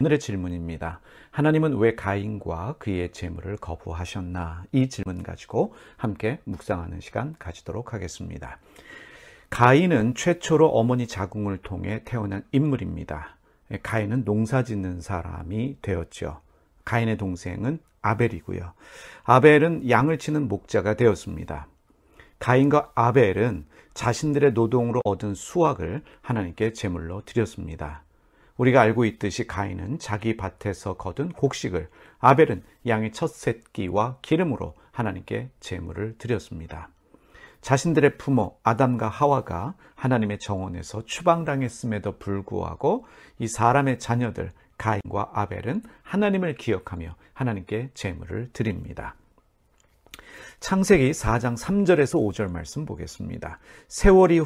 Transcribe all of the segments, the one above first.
오늘의 질문입니다. 하나님은 왜 가인과 그의 재물을 거부하셨나? 이 질문 가지고 함께 묵상하는 시간 가지도록 하겠습니다. 가인은 최초로 어머니 자궁을 통해 태어난 인물입니다. 가인은 농사 짓는 사람이 되었죠. 가인의 동생은 아벨이고요. 아벨은 양을 치는 목자가 되었습니다. 가인과 아벨은 자신들의 노동으로 얻은 수확을 하나님께 제물로 드렸습니다. 우리가 알고 있듯이 가인은 자기 밭에서 거둔 곡식을 아벨은 양의 첫 새끼와 기름으로 하나님께 제물을 드렸습니다. 자신들의 부모 아담과 하와가 하나님의 정원에서 추방당했음에도 불구하고 이 사람의 자녀들 가인과 아벨은 하나님을 기억하며 하나님께 제물을 드립니다. 창세기 4장 3절에서 5절 말씀 보겠습니다. 세월이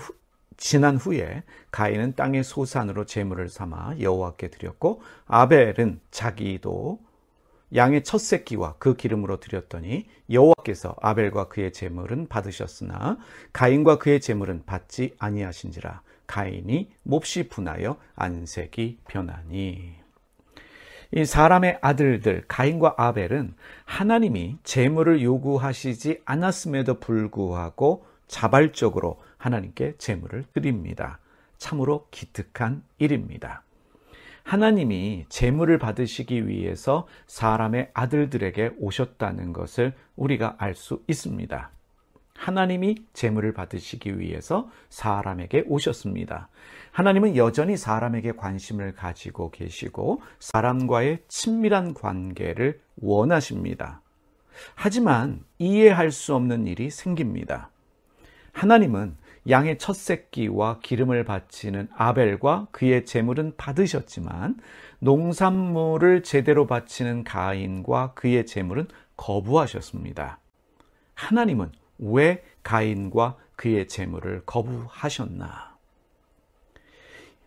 지난 후에 가인은 땅의 소산으로 제물을 삼아 여호와께 드렸고 아벨은 자기도 양의 첫 새끼와 그 기름으로 드렸더니 여호와께서 아벨과 그의 제물은 받으셨으나 가인과 그의 제물은 받지 아니하신지라 가인이 몹시 분하여 안색이 변하니 이 사람의 아들들 가인과 아벨은 하나님이 제물을 요구하시지 않았음에도 불구하고 자발적으로 하나님께 재물을 드립니다. 참으로 기특한 일입니다. 하나님이 재물을 받으시기 위해서 사람의 아들들에게 오셨다는 것을 우리가 알 수 있습니다. 하나님이 재물을 받으시기 위해서 사람에게 오셨습니다. 하나님은 여전히 사람에게 관심을 가지고 계시고 사람과의 친밀한 관계를 원하십니다. 하지만 이해할 수 없는 일이 생깁니다. 하나님은 양의 첫 새끼와 기름을 바치는 아벨과 그의 재물은 받으셨지만 농산물을 제대로 바치는 가인과 그의 재물은 거부하셨습니다. 하나님은 왜 가인과 그의 재물을 거부하셨나?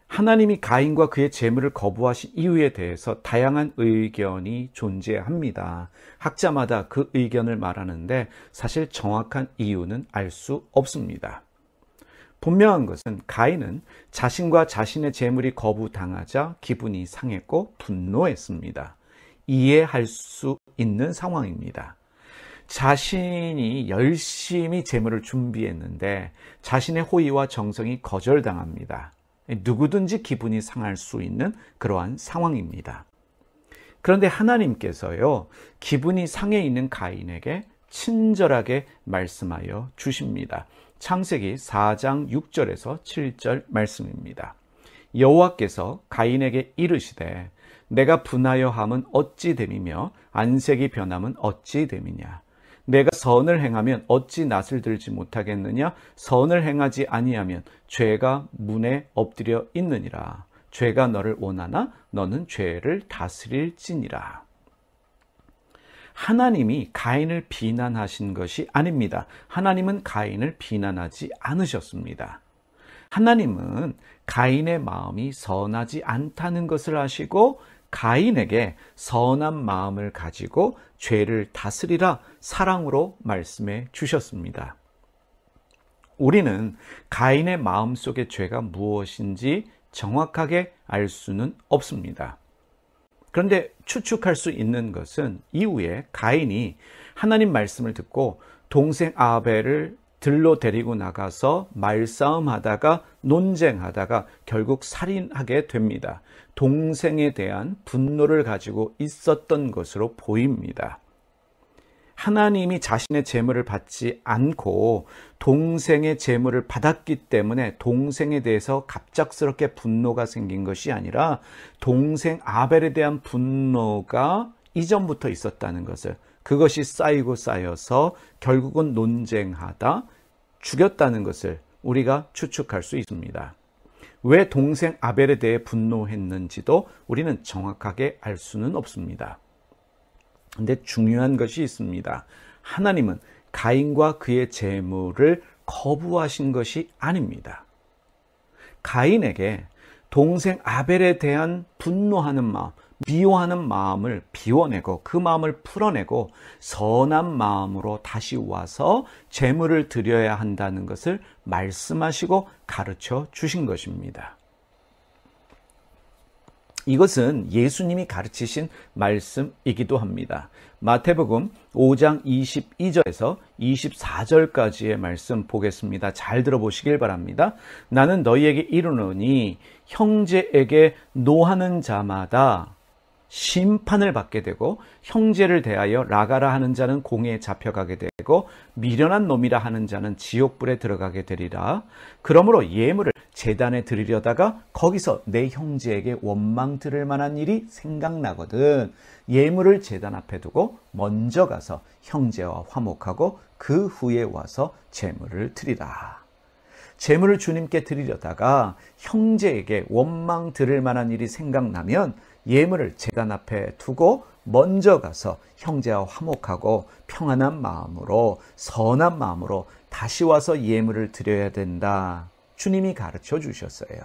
하나님이 가인과 그의 재물을 거부하신 이유에 대해서 다양한 의견이 존재합니다. 학자마다 그 의견을 말하는데 사실 정확한 이유는 알 수 없습니다. 분명한 것은 가인은 자신과 자신의 재물이 거부당하자 기분이 상했고 분노했습니다. 이해할 수 있는 상황입니다. 자신이 열심히 재물을 준비했는데 자신의 호의와 정성이 거절당합니다. 누구든지 기분이 상할 수 있는 그러한 상황입니다. 그런데 하나님께서요, 기분이 상해 있는 가인에게 친절하게 말씀하여 주십니다. 창세기 4장 6절에서 7절 말씀입니다. 여호와께서 가인에게 이르시되 내가 분하여 함은 어찌 됨이며 안색이 변함은 어찌 됨이냐 내가 선을 행하면 어찌 낯을 들지 못하겠느냐? 선을 행하지 아니하면 죄가 문에 엎드려 있느니라. 죄가 너를 원하나 너는 죄를 다스릴지니라. 하나님이 가인을 비난하신 것이 아닙니다. 하나님은 가인을 비난하지 않으셨습니다. 하나님은 가인의 마음이 선하지 않다는 것을 아시고 가인에게 선한 마음을 가지고 죄를 다스리라 사랑으로 말씀해 주셨습니다. 우리는 가인의 마음 속의 죄가 무엇인지 정확하게 알 수는 없습니다. 그런데 추측할 수 있는 것은 이후에 가인이 하나님 말씀을 듣고 동생 아벨을 들로 데리고 나가서 말싸움하다가 논쟁하다가 결국 살인하게 됩니다. 동생에 대한 분노를 가지고 있었던 것으로 보입니다. 하나님이 자신의 재물을 받지 않고 동생의 재물을 받았기 때문에 동생에 대해서 갑작스럽게 분노가 생긴 것이 아니라 동생 아벨에 대한 분노가 이전부터 있었다는 것을 그것이 쌓이고 쌓여서 결국은 논쟁하다 죽였다는 것을 우리가 추측할 수 있습니다. 왜 동생 아벨에 대해 분노했는지도 우리는 정확하게 알 수는 없습니다. 근데 중요한 것이 있습니다. 하나님은 가인과 그의 재물을 거부하신 것이 아닙니다. 가인에게 동생 아벨에 대한 분노하는 마음, 미워하는 마음을 비워내고 그 마음을 풀어내고 선한 마음으로 다시 와서 재물을 드려야 한다는 것을 말씀하시고 가르쳐 주신 것입니다. 이것은 예수님이 가르치신 말씀이기도 합니다. 마태복음 5장 22절에서 24절까지의 말씀 보겠습니다. 잘 들어보시길 바랍니다. 나는 너희에게 이르노니 형제에게 노하는 자마다 심판을 받게 되고 형제를 대하여 라가라 하는 자는 공에 잡혀가게 되고 미련한 놈이라 하는 자는 지옥불에 들어가게 되리라. 그러므로 예물을 재단에 드리려다가 거기서 내 형제에게 원망 들을 만한 일이 생각나거든. 예물을 재단 앞에 두고 먼저 가서 형제와 화목하고 그 후에 와서 재물을 드리라. 재물을 주님께 드리려다가 형제에게 원망 들을 만한 일이 생각나면 예물을 재단 앞에 두고 먼저 가서 형제와 화목하고 평안한 마음으로 선한 마음으로 다시 와서 예물을 드려야 된다. 주님이 가르쳐 주셨어요.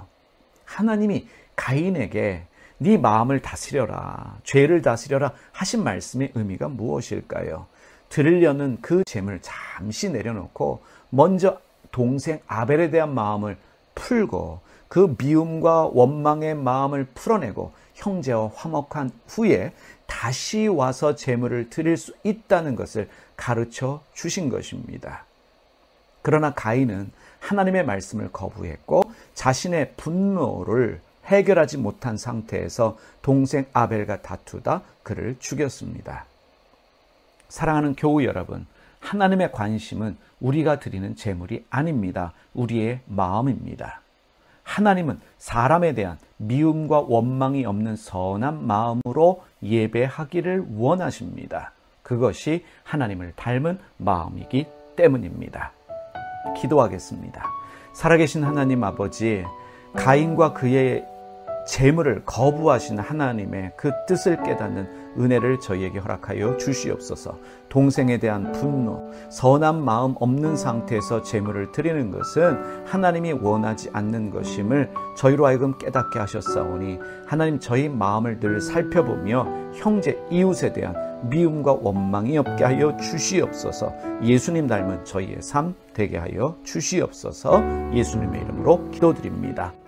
하나님이 가인에게 네 마음을 다스려라. 죄를 다스려라 하신 말씀의 의미가 무엇일까요? 들으려는 그 재물 잠시 내려놓고 먼저 동생 아벨에 대한 마음을 풀고 그 미움과 원망의 마음을 풀어내고 형제와 화목한 후에 다시 와서 제물을 드릴 수 있다는 것을 가르쳐 주신 것입니다. 그러나 가인은 하나님의 말씀을 거부했고 자신의 분노를 해결하지 못한 상태에서 동생 아벨과 다투다 그를 죽였습니다. 사랑하는 교우 여러분, 하나님의 관심은 우리가 드리는 재물이 아닙니다. 우리의 마음입니다. 하나님은 사람에 대한 미움과 원망이 없는 선한 마음으로 예배하기를 원하십니다. 그것이 하나님을 닮은 마음이기 때문입니다. 기도하겠습니다. 살아계신 하나님 아버지, 가인과 그의 재물을 거부하신 하나님의 그 뜻을 깨닫는 은혜를 저희에게 허락하여 주시옵소서. 동생에 대한 분노, 선한 마음 없는 상태에서 재물을 드리는 것은 하나님이 원하지 않는 것임을 저희로 하여금 깨닫게 하셨사오니 하나님 저희 마음을 늘 살펴보며 형제 이웃에 대한 미움과 원망이 없게 하여 주시옵소서. 예수님 닮은 저희의 삶 되게 하여 주시옵소서. 예수님의 이름으로 기도드립니다.